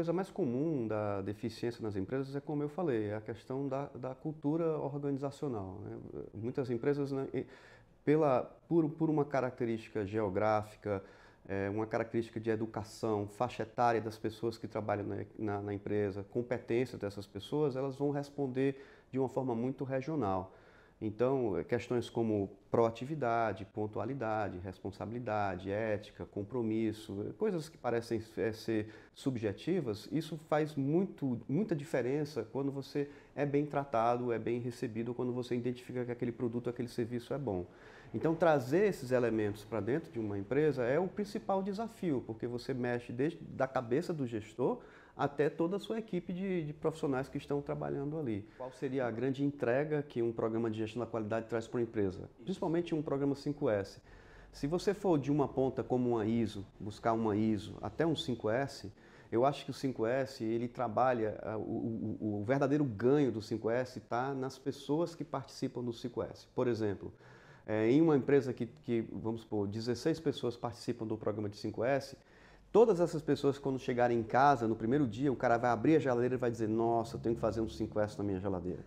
coisa mais comum da deficiência nas empresas é, como eu falei, é a questão da, da cultura organizacional. Né? Muitas empresas, né, pela, por, por uma característica geográfica, é, uma característica de educação, faixa etária das pessoas que trabalham na, na, na empresa, competência dessas pessoas, elas vão responder de uma forma muito regional. Então, é, questões como proatividade, pontualidade, responsabilidade, ética, compromisso, é, coisas que parecem é, ser subjetivas, isso faz muito, muita diferença quando você é bem tratado, é bem recebido, quando você identifica que aquele produto, aquele serviço é bom. Então, trazer esses elementos para dentro de uma empresa é o principal desafio, porque você mexe desde da cabeça do gestor até toda a sua equipe de, de, profissionais que estão trabalhando ali. Qual seria a grande entrega que um programa de gestão da qualidade traz para a empresa? Principalmente um programa 5S. Se você for de uma ponta como uma ISO, buscar uma ISO até um 5S, eu acho que o 5S ele trabalha, ah, o, o, o verdadeiro ganho do 5S está nas pessoas que participam do 5S. Por exemplo, é, em uma empresa que, que, vamos supor, 16 pessoas participam do programa de 5S, Todas essas pessoas, quando chegarem em casa, no primeiro dia, o cara vai abrir a geladeira e vai dizer: Nossa, eu tenho que fazer um 5S na minha geladeira.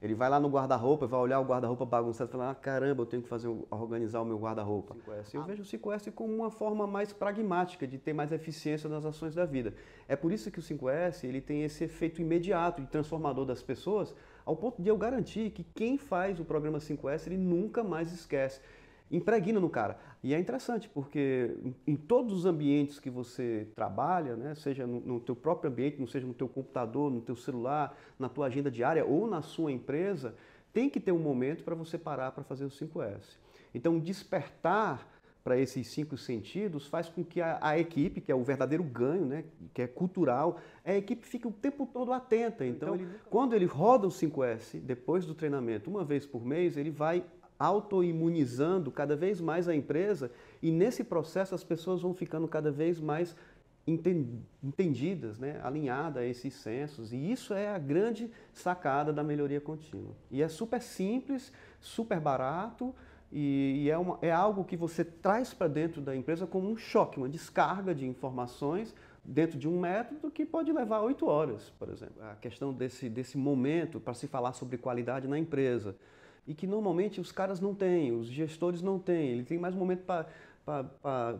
Ele vai lá no guarda-roupa, vai olhar o guarda-roupa bagunçado e falar: ah, Caramba, eu tenho que fazer, organizar o meu guarda-roupa. Eu ah. vejo o 5S como uma forma mais pragmática de ter mais eficiência nas ações da vida. É por isso que o 5S ele tem esse efeito imediato e transformador das pessoas, ao ponto de eu garantir que quem faz o programa 5S ele nunca mais esquece impregna no cara. E é interessante, porque em todos os ambientes que você trabalha, né, seja no, no teu próprio ambiente, não seja no teu computador, no teu celular, na tua agenda diária ou na sua empresa, tem que ter um momento para você parar para fazer os 5S. Então, despertar para esses cinco sentidos faz com que a, a, equipe, que é o verdadeiro ganho, né, que é cultural, a equipe fique o tempo todo atenta. Então, então ele... quando ele roda o 5S, depois do treinamento, uma vez por mês, ele vai autoimunizando cada vez mais a empresa e nesse processo as pessoas vão ficando cada vez mais entendidas, né, alinhada a esses sensos E isso é a grande sacada da melhoria contínua. E é super simples, super barato e, e é, uma, é algo que você traz para dentro da empresa como um choque, uma descarga de informações dentro de um método que pode levar oito horas, por exemplo. A questão desse, desse momento para se falar sobre qualidade na empresa e que normalmente os caras não têm, os gestores não têm. Ele tem mais momento para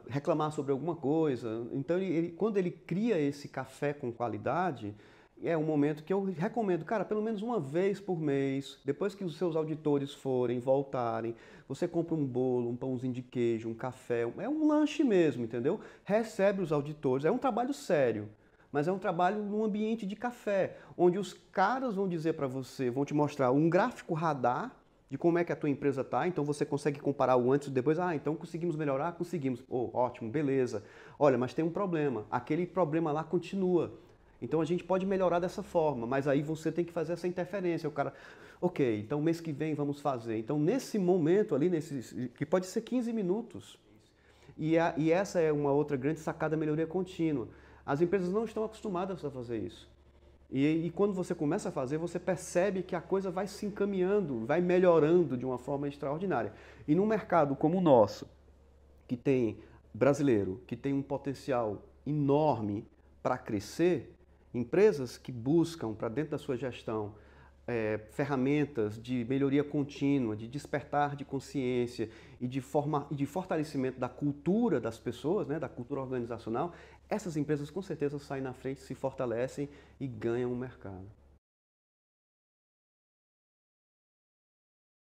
reclamar sobre alguma coisa. Então, ele, ele, quando ele cria esse café com qualidade, é um momento que eu recomendo, cara, pelo menos uma vez por mês, depois que os seus auditores forem, voltarem, você compra um bolo, um pãozinho de queijo, um café, é um lanche mesmo, entendeu? Recebe os auditores, é um trabalho sério, mas é um trabalho num ambiente de café, onde os caras vão dizer para você, vão te mostrar um gráfico radar de como é que a tua empresa está, então você consegue comparar o antes e o depois. Ah, então conseguimos melhorar? Conseguimos. Oh, ótimo, beleza. Olha, mas tem um problema. Aquele problema lá continua. Então a gente pode melhorar dessa forma, mas aí você tem que fazer essa interferência. O cara, ok, então mês que vem vamos fazer. Então nesse momento ali, nesse, que pode ser 15 minutos, e, a, e essa é uma outra grande sacada melhoria contínua. As empresas não estão acostumadas a fazer isso. E, e, quando você começa a fazer, você percebe que a coisa vai se encaminhando, vai melhorando de uma forma extraordinária. E num mercado como o nosso, que tem brasileiro, que tem um potencial enorme para crescer, empresas que buscam para dentro da sua gestão é, ferramentas de melhoria contínua, de despertar de consciência e de, forma, de fortalecimento da cultura das pessoas, né, da cultura organizacional, essas empresas com certeza saem na frente, se fortalecem e ganham o mercado.